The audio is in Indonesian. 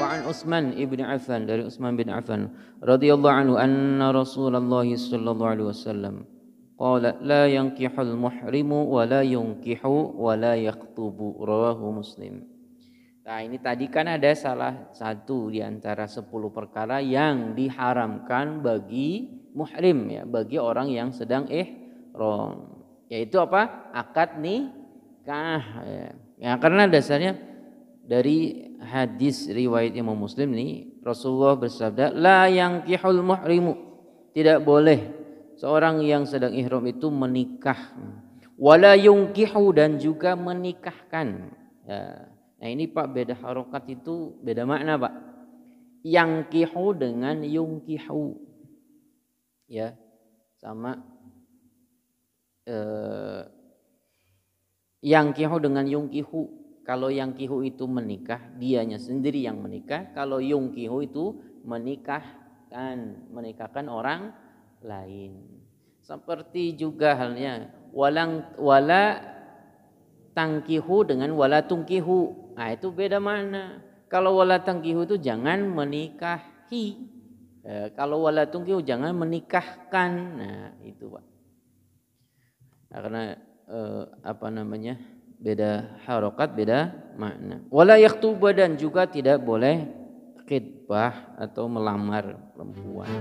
وعن Utsman ibn Affan dari Utsman bin Affan radhiyallahu anhu anna Rasulullah sallallahu alaihi wasallam qala la yankihul muhrimu wa la yunkihu wa la yakhtubu rawahu Muslim. Nah, ini tadi kan ada salah satu di antara 10 perkara yang diharamkan bagi muhrim ya, bagi orang yang sedang ihram. Yaitu apa? Akad nikah ya. ya karena dasarnya dari hadis riwayat Imam Muslim ini Rasulullah bersabda la yang kihul muhrimu tidak boleh seorang yang sedang ihram itu menikah wala yungkihu dan juga menikahkan ya. nah ini Pak beda harokat itu beda makna Pak yang kihu dengan yungkihu ya sama eh, yang kihu dengan yungkihu kalau yang kihu itu menikah, dianya sendiri yang menikah. Kalau yung kihu itu menikahkan, menikahkan orang lain. Seperti juga halnya walang wala tangkihu dengan wala tungkihu. Nah, itu beda mana? Kalau wala tangkihu itu jangan menikahi. E, kalau wala tungkihu jangan menikahkan. Nah, itu Pak. Nah, karena eh, apa namanya? beda harokat beda makna wala yaktuba dan juga tidak boleh khidbah atau melamar perempuan